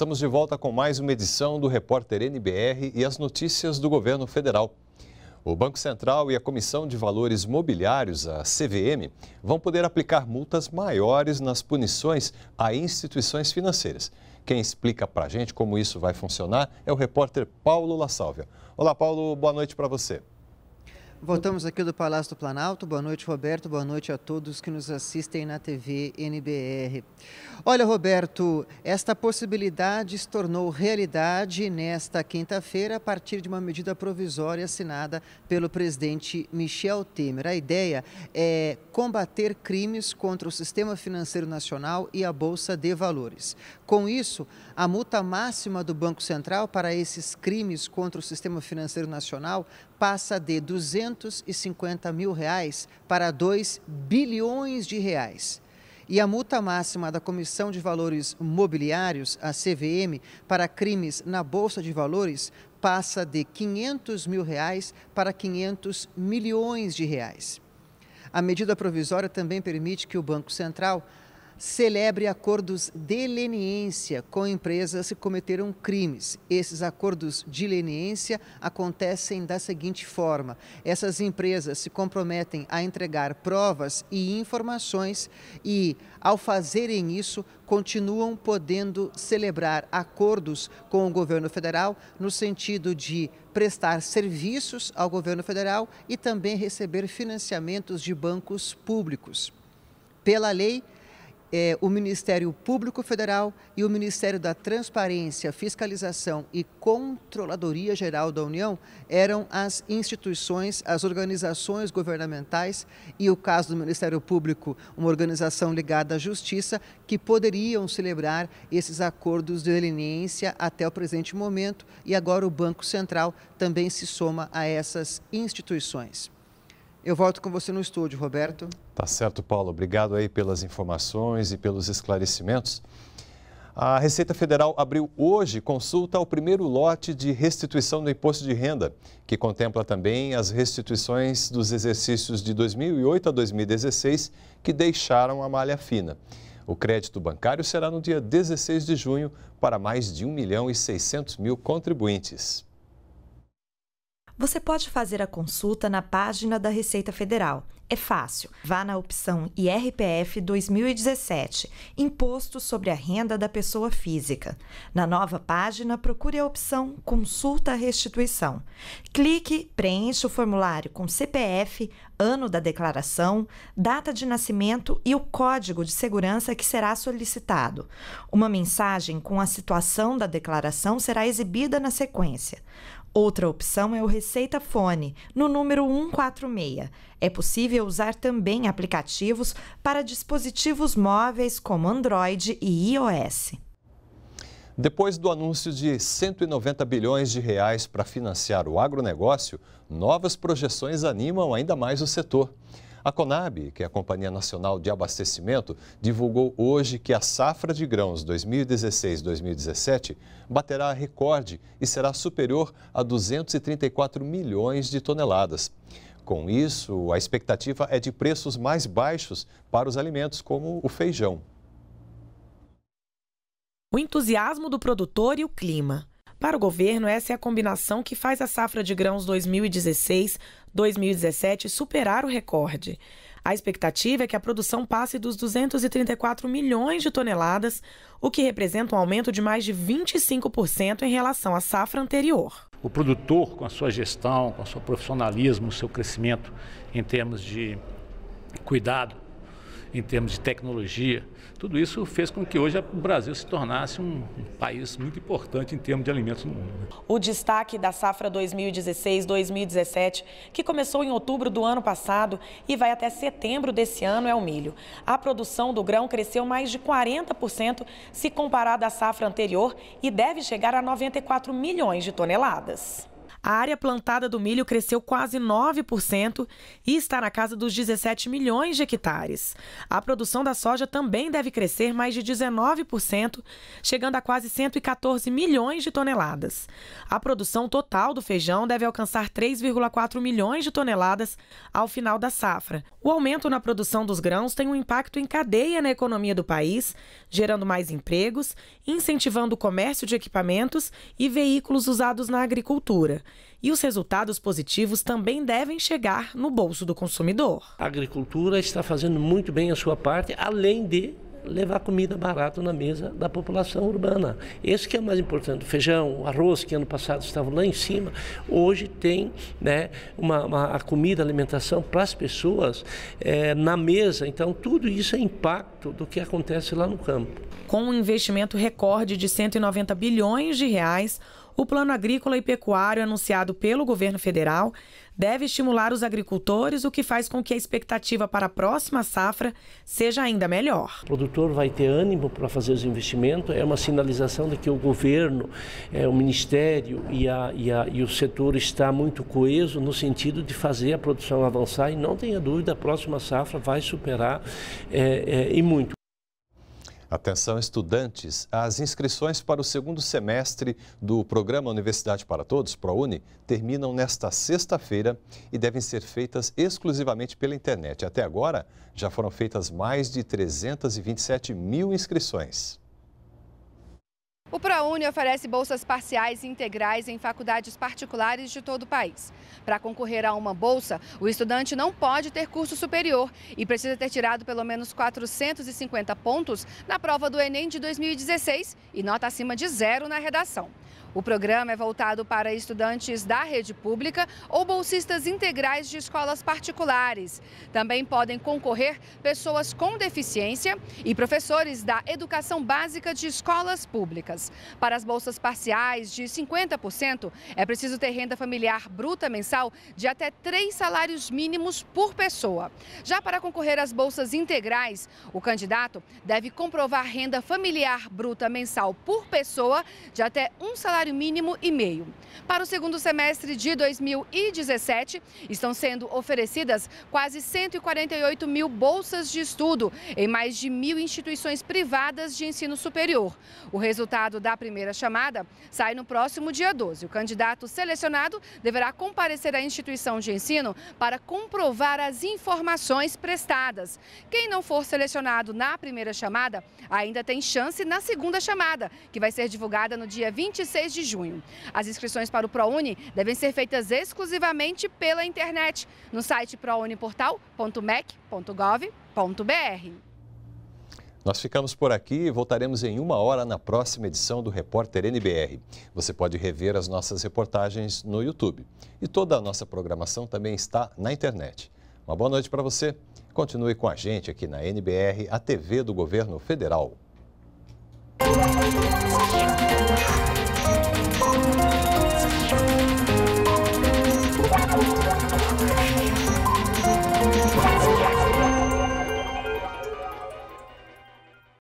Estamos de volta com mais uma edição do Repórter NBR e as notícias do governo federal. O Banco Central e a Comissão de Valores Mobiliários, a CVM, vão poder aplicar multas maiores nas punições a instituições financeiras. Quem explica para a gente como isso vai funcionar é o repórter Paulo La Sálvia. Olá, Paulo, boa noite para você. Voltamos aqui do Palácio do Planalto. Boa noite, Roberto. Boa noite a todos que nos assistem na TV NBR. Olha, Roberto, esta possibilidade se tornou realidade nesta quinta-feira a partir de uma medida provisória assinada pelo presidente Michel Temer. A ideia é combater crimes contra o sistema financeiro nacional e a Bolsa de Valores. Com isso, a multa máxima do Banco Central para esses crimes contra o sistema financeiro nacional passa de 200 250 mil reais para 2 bilhões de reais. E a multa máxima da Comissão de Valores Mobiliários, a CVM, para crimes na Bolsa de Valores passa de 500 mil reais para 500 milhões de reais. A medida provisória também permite que o Banco Central celebre acordos de leniência com empresas que cometeram crimes. Esses acordos de leniência acontecem da seguinte forma: essas empresas se comprometem a entregar provas e informações e, ao fazerem isso, continuam podendo celebrar acordos com o governo federal no sentido de prestar serviços ao governo federal e também receber financiamentos de bancos públicos. Pela lei, é, o Ministério Público Federal e o Ministério da Transparência, Fiscalização e Controladoria Geral da União eram as instituições, as organizações governamentais e o caso do Ministério Público, uma organização ligada à Justiça, que poderiam celebrar esses acordos de leniência até o presente momento e agora o Banco Central também se soma a essas instituições. Eu volto com você no estúdio, Roberto. Tá certo, Paulo. Obrigado aí pelas informações e pelos esclarecimentos. A Receita Federal abriu hoje consulta ao primeiro lote de restituição do imposto de renda, que contempla também as restituições dos exercícios de 2008 a 2016 que deixaram a malha fina. O crédito bancário será no dia 16 de junho para mais de 1 milhão e 600 mil contribuintes. Você pode fazer a consulta na página da Receita Federal. É fácil. Vá na opção IRPF 2017, Imposto sobre a Renda da Pessoa Física. Na nova página, procure a opção Consulta Restituição. Clique, preencha o formulário com CPF, ano da declaração, data de nascimento e o código de segurança que será solicitado. Uma mensagem com a situação da declaração será exibida na sequência. Outra opção é o Receita Fone, no número 146. É possível usar também aplicativos para dispositivos móveis como Android e iOS. Depois do anúncio de 190 bilhões de reais para financiar o agronegócio, novas projeções animam ainda mais o setor. A Conab, que é a Companhia Nacional de Abastecimento, divulgou hoje que a safra de grãos 2016-2017 baterá recorde e será superior a 234 milhões de toneladas. Com isso, a expectativa é de preços mais baixos para os alimentos, como o feijão. O entusiasmo do produtor e o clima. Para o governo, essa é a combinação que faz a safra de grãos 2016-2017 superar o recorde. A expectativa é que a produção passe dos 234 milhões de toneladas, o que representa um aumento de mais de 25% em relação à safra anterior. O produtor, com a sua gestão, com o seu profissionalismo, o seu crescimento em termos de cuidado em termos de tecnologia. Tudo isso fez com que hoje o Brasil se tornasse um país muito importante em termos de alimentos no mundo. Né? O destaque da safra 2016-2017, que começou em outubro do ano passado e vai até setembro desse ano, é o milho. A produção do grão cresceu mais de 40% se comparada à safra anterior e deve chegar a 94 milhões de toneladas. A área plantada do milho cresceu quase 9% e está na casa dos 17 milhões de hectares. A produção da soja também deve crescer mais de 19%, chegando a quase 114 milhões de toneladas. A produção total do feijão deve alcançar 3,4 milhões de toneladas ao final da safra. O aumento na produção dos grãos tem um impacto em cadeia na economia do país, gerando mais empregos, incentivando o comércio de equipamentos e veículos usados na agricultura e os resultados positivos também devem chegar no bolso do consumidor. A agricultura está fazendo muito bem a sua parte, além de levar comida barata na mesa da população urbana. Esse que é o mais importante. feijão, arroz, que ano passado estavam lá em cima, hoje tem né, uma, uma a comida, a alimentação para as pessoas é, na mesa. Então, tudo isso é impacto do que acontece lá no campo. Com um investimento recorde de 190 bilhões de reais, o plano agrícola e pecuário anunciado pelo governo federal deve estimular os agricultores, o que faz com que a expectativa para a próxima safra seja ainda melhor. O produtor vai ter ânimo para fazer os investimentos, é uma sinalização de que o governo, é, o ministério e, a, e, a, e o setor está muito coeso no sentido de fazer a produção avançar e não tenha dúvida, a próxima safra vai superar é, é, e muito. Atenção, estudantes! As inscrições para o segundo semestre do programa Universidade para Todos, ProUni, terminam nesta sexta-feira e devem ser feitas exclusivamente pela internet. Até agora, já foram feitas mais de 327 mil inscrições. O ProUni oferece bolsas parciais e integrais em faculdades particulares de todo o país. Para concorrer a uma bolsa, o estudante não pode ter curso superior e precisa ter tirado pelo menos 450 pontos na prova do Enem de 2016 e nota acima de zero na redação. O programa é voltado para estudantes da rede pública ou bolsistas integrais de escolas particulares. Também podem concorrer pessoas com deficiência e professores da educação básica de escolas públicas. Para as bolsas parciais de 50%, é preciso ter renda familiar bruta mensal de até três salários mínimos por pessoa. Já para concorrer às bolsas integrais, o candidato deve comprovar renda familiar bruta mensal por pessoa de até um salário salário mínimo e meio. Para o segundo semestre de 2017, estão sendo oferecidas quase 148 mil bolsas de estudo em mais de mil instituições privadas de ensino superior. O resultado da primeira chamada sai no próximo dia 12. O candidato selecionado deverá comparecer à instituição de ensino para comprovar as informações prestadas. Quem não for selecionado na primeira chamada ainda tem chance na segunda chamada, que vai ser divulgada no dia 26 de junho. As inscrições para o ProUni devem ser feitas exclusivamente pela internet, no site prouniportal.mec.gov.br. Nós ficamos por aqui e voltaremos em uma hora na próxima edição do Repórter NBR. Você pode rever as nossas reportagens no YouTube. E toda a nossa programação também está na internet. Uma boa noite para você. Continue com a gente aqui na NBR, a TV do Governo Federal. Thank you.